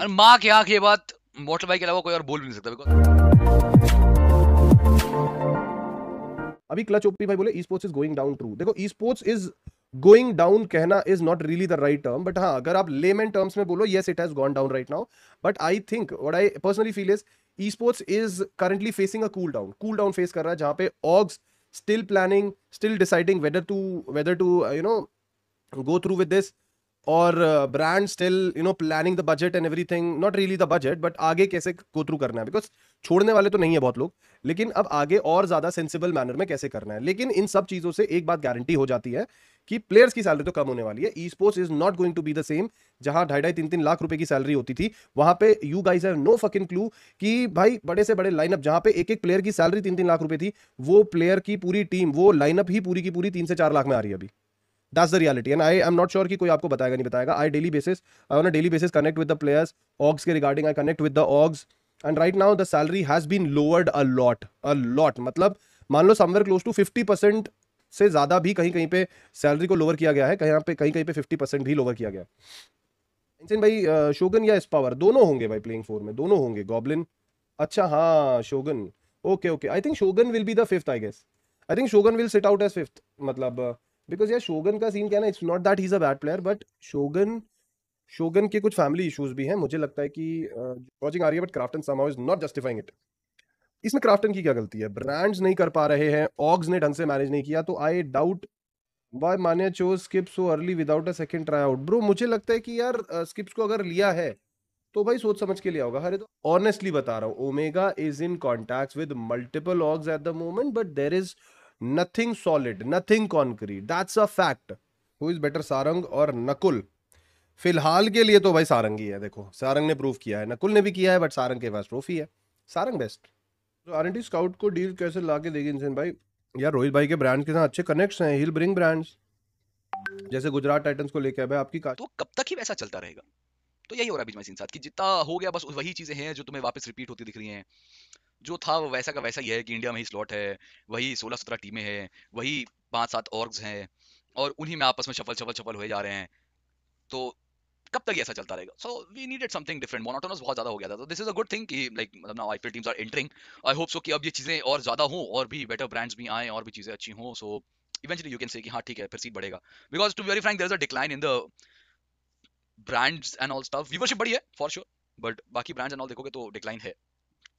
और माँ के आंख ये बात मोटर बाइक के अलावा कोई और बोल भी नहीं सकता बिकॉज अभी क्लच ओपी भाई बोले esports is going down true देखो esports is going down कहना is not really the right term but हाँ अगर आप लेमेन टर्म्स में बोलो yes it has gone down right now but I think what I personally feel is esports is currently facing a cool down cool down face कर रहा है जहां पे orgs still planning still deciding whether to weather to you know go through with this और brand still you know planning the budget and everything not really the budget but आगे कैसे go through करना है because छोड़ने वाले तो नहीं है बहुत लोग लेकिन अब आगे और ज़्यादा सेंसिबल मैनर में कैसे करना है लेकिन इन सब चीज़ों से एक बात गारंटी हो जाती है कि प्लेयर्स की सैलरी तो कम होने वाली है esports is not going to be the same जहां ढाई ढाई तीन तीन लाख रुपए की सैलरी होती थी वहां पे you guys have no fucking clue कि भाई बड़े से बड़े लाइनअप जहां पे एक एक प्लेयर की सैलरी तीन तीन लाख रुपए थी वो प्लेयर की पूरी टीम वो लाइनअप ही पूरी की पूरी तीन से चार लाख में आ रही है अभी that's the reality and I am not sure कि कोई आपको बताएगा नहीं बताएगा I daily basis I on a daily basis connect with the players orgs के regarding I connect with the orgs and right now the salary has been lowered a lot a lot मतलब मान लो somewhere close to fifty percent से ज़्यादा भी कहीं कहीं पे सैलरी को लोअर किया गया है कहीं पे कहीं कहीं पे फिफ्टी परसेंट भी लोअर किया गया है इंसिन भाई शोगन या स्पावर दोनों होंगे भाई प्लेइंग फोर में दोनों होंगे गॉबलिन अच्छा हाँ Shogun okay okay I think Shogun will be the fifth I guess I think Shogun will sit out as fifth मतलब बिकॉज यार शोगन का सीन क्या ना it's not that is a bad player but Shogun Shogun के कुछ family issues भी हैं मुझे लगता है कि वॉचिंग आ रही है बट क्राफ्टन समाउ इज नॉट जस्टिफाइंग इट इसमें क्राफ्टन की क्या गलती है ब्रांड्स नहीं कर पा रहे हैं ऑग्स ने ढंग से मैनेज नहीं किया तो आई डाउट वाई मान्या चो skips so early without a second try out bro मुझे लगता है कि यार स्किप्स uh, को अगर लिया है तो भाई सोच समझ के लिया होगा अरे तो ऑनेस्टली बता रहा हूँ Omega is in contact with multiple orgs at the moment but there is nothing solid nothing concrete that's a fact who is better Sarang और नकुल फिलहाल के लिए तो भाई सारंग ही है देखो सारंग ने प्रूव किया है नकुल ने भी किया है बट सारंग के पास ट्रॉफी है सारंग बेस्ट तो आर एन स्काउट को डील कैसे ला के देगी इंसान भाई यार रोहित भाई के ब्रांड के साथ अच्छे कनेक्ट्स हैं हिल ब्रिंग ब्रांड्स जैसे गुजरात टाइटंस को लेके भाई आपकी कार तो कब तक ही वैसा चलता रहेगा तो यही हो रहा है बीच में साथ कि जितना हो गया बस वही चीजें हैं जो तुम्हें वापस रिपीट होती दिख रही हैं जो था वो वैसा का वैसा ही है कि इंडिया में ही स्लॉट है वही सोलह सत्रह टीमें हैं वही पाँच सात ऑर्ग्स हैं और उन्हीं में आपस में शफल शफल शफल हुए जा रहे हैं तो कब तक ऐसा चलता रहेगा so we needed something different monotonous बहुत ज्यादा हो गया था तो this is a good thing कि लाइक मतलब now IPL teams are entering I hope so कि अब ये चीजें और ज्यादा हों और भी बेटर ब्रांड्स भी आए और भी चीजें अच्छी हों so eventually you can say कि हाँ ठीक है फिर सीट बढ़ेगा because to very frank there is a decline in the brands and all stuff viewership बढ़ी है फॉर श्योर बट बाकी ब्रांड्स एंड ऑल देखोगे तो डिक्लाइन है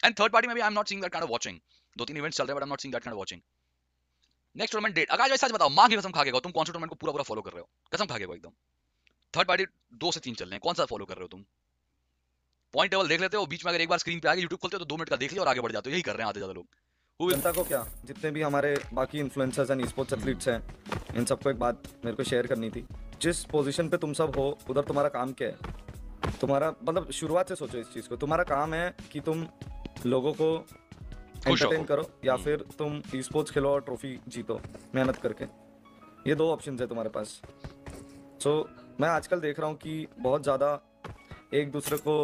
एंड थर्ड पार्टी में भी I am not seeing that kind of watching दो तीन इवेंट्स चल रहे हैं but I am not seeing that kind of watching next tournament date अगर भाई सच बताओ मां की कसम खा के तुम कौन से टूर्नामेंट को पूरा पूरा फॉलो कर रहे हो कसम खा के एकदम थर्ड पार्टी दो से तीन चल रहे हैं कौन सा फॉलो कर रहे हो तुम पॉइंट टेबल देख लेते हो बीच में अगर एक बार स्क्रीन पे आगे यूट्यूब खोलते हो तो दो मिनट का देख लिया और आगे बढ़ जाते हो यही कर रहे हैं आधे ज्यादा लोग जनता को क्या जितने भी हमारे बाकी इन्फ्लुएंसर्स एंड स्पोर्ट्स एथलीट्स हैं इन सबको एक बात मेरे को शेयर करनी थी जिस पोजीशन पे तुम सब हो उधर तुम्हारा काम क्या है तुम्हारा मतलब शुरुआत से सोचो इस चीज़ को तुम्हारा काम है कि तुम लोगों को एंटरटेन करो या हम्म। फिर तुम स्पोर्ट्स खेलो और ट्रॉफी जीतो मेहनत करके ये दो ऑप्शन है तुम्हारे पास सो so, मैं आजकल देख रहा हूँ कि बहुत ज़्यादा एक दूसरे को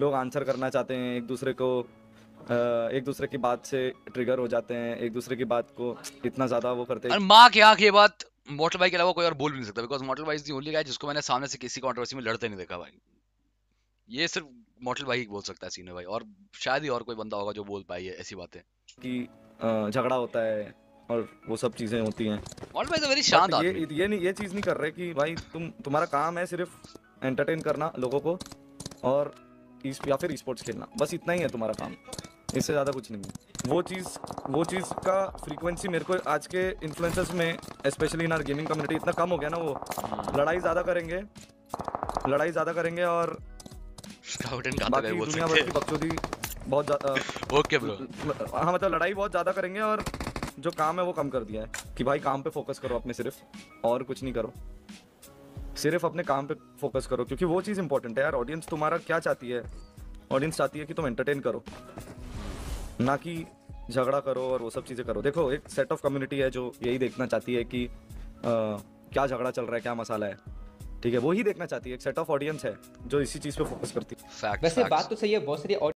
लोग आंसर करना चाहते हैं एक दूसरे को एक दूसरे की बात से ट्रिगर हो जाते हैं एक दूसरे की बात को इतना ज्यादा वो करते हैं माँ की आंख ये बात मोटर बाइक के अलावा कोई और बोल भी नहीं सकता because motor bike the only guy जिसको मैंने सामने से किसी कॉन्ट्रोवर्सी में लड़ते नहीं देखा भाई ये सिर्फ मोटल भाई बोल सकता है सीनियर भाई और शायद ही और कोई बंदा होगा जो बोल पाए ऐसी बातें कि झगड़ा होता है और वो सब चीजें होती हैं मोटल भाई तो वेरी शांत आदमी ये ये नहीं ये चीज नहीं कर रहे कि भाई तुम तुम्हारा काम है सिर्फ एंटरटेन करना लोगों को और इस, या फिर स्पोर्ट्स खेलना बस इतना ही है तुम्हारा काम इससे ज़्यादा कुछ नहीं है वो चीज़ वो चीज़ का फ्रीक्वेंसी मेरे को आज के इन्फ्लुएंसर्स में specially in our gaming community इतना कम हो गया ना वो हम्म। लड़ाई ज़्यादा करेंगे लड़ाई ज़्यादा करेंगे और स्काउट एंड गाता बोल सकते हैं की बहुत ज्यादा ओके ब्रो हां मतलब लड़ाई बहुत ज्यादा करेंगे और जो काम है वो कम कर दिया है कि भाई काम पे फोकस करो अपने सिर्फ और कुछ नहीं करो सिर्फ अपने काम पे फोकस करो क्योंकि वो चीज़ इंपॉर्टेंट है यार ऑडियंस तुम्हारा क्या चाहती है ऑडियंस चाहती है कि तुम एंटरटेन करो ना कि झगड़ा करो और वो सब चीज़ें करो देखो एक सेट ऑफ कम्युनिटी है जो यही देखना चाहती है कि आ, क्या झगड़ा चल रहा है क्या मसाला है ठीक है वो ही देखना चाहती है एक सेट ऑफ ऑडियंस है जो इसी चीज पे फोकस करती है वैसे बात तो सही है बहुत सारी